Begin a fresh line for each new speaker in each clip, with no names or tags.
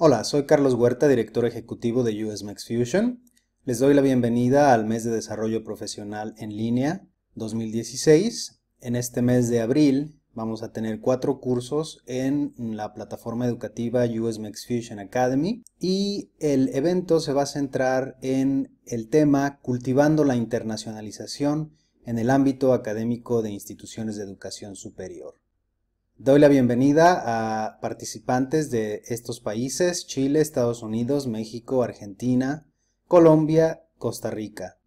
Hola, soy Carlos Huerta, director ejecutivo de Max Fusion. Les doy la bienvenida al mes de desarrollo profesional en línea 2016. En este mes de abril vamos a tener cuatro cursos en la plataforma educativa Max Fusion Academy y el evento se va a centrar en el tema cultivando la internacionalización en el ámbito académico de instituciones de educación superior. Doy la bienvenida a participantes de estos países, Chile, Estados Unidos, México, Argentina, Colombia, Costa Rica.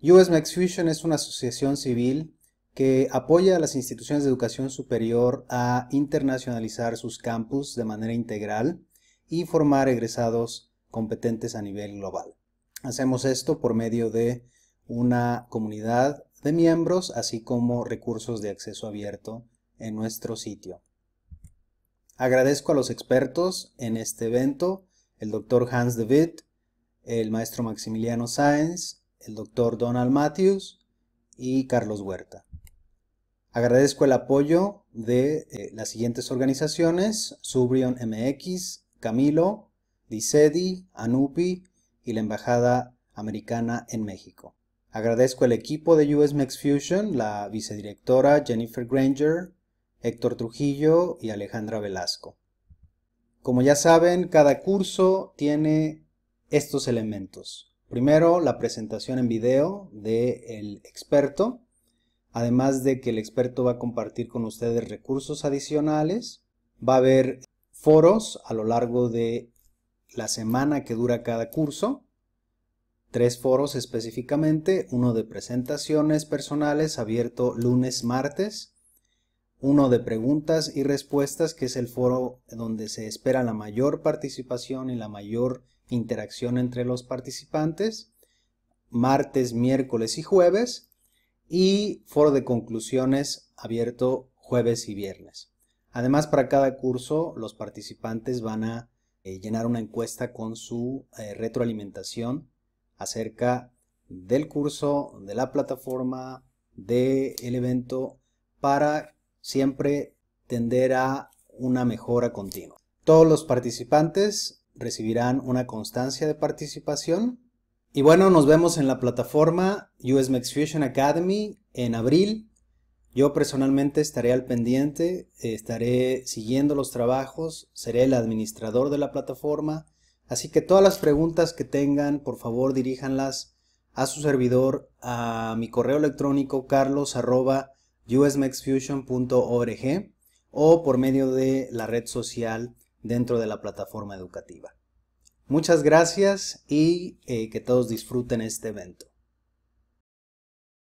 US Fusion es una asociación civil que apoya a las instituciones de educación superior a internacionalizar sus campus de manera integral y formar egresados competentes a nivel global. Hacemos esto por medio de una comunidad de miembros, así como recursos de acceso abierto en nuestro sitio. Agradezco a los expertos en este evento, el doctor Hans de Witt, el maestro Maximiliano Sáenz, el doctor Donald Matthews y Carlos Huerta. Agradezco el apoyo de eh, las siguientes organizaciones, Subrion MX, Camilo, DICEDI, ANUPI y la Embajada Americana en México. Agradezco el equipo de USMex Fusion, la vicedirectora Jennifer Granger, Héctor Trujillo y Alejandra Velasco. Como ya saben, cada curso tiene estos elementos. Primero, la presentación en video del experto, además de que el experto va a compartir con ustedes recursos adicionales. Va a haber foros a lo largo de la semana que dura cada curso. Tres foros específicamente, uno de presentaciones personales abierto lunes, martes, uno de preguntas y respuestas, que es el foro donde se espera la mayor participación y la mayor interacción entre los participantes, martes, miércoles y jueves, y foro de conclusiones abierto jueves y viernes. Además, para cada curso, los participantes van a eh, llenar una encuesta con su eh, retroalimentación acerca del curso, de la plataforma, del evento, para siempre tenderá a una mejora continua. Todos los participantes recibirán una constancia de participación. Y bueno, nos vemos en la plataforma US Fusion Academy en abril. Yo personalmente estaré al pendiente, estaré siguiendo los trabajos, seré el administrador de la plataforma. Así que todas las preguntas que tengan, por favor diríjanlas a su servidor, a mi correo electrónico carlos usmexfusion.org o por medio de la red social dentro de la plataforma educativa. Muchas gracias y eh, que todos disfruten este evento.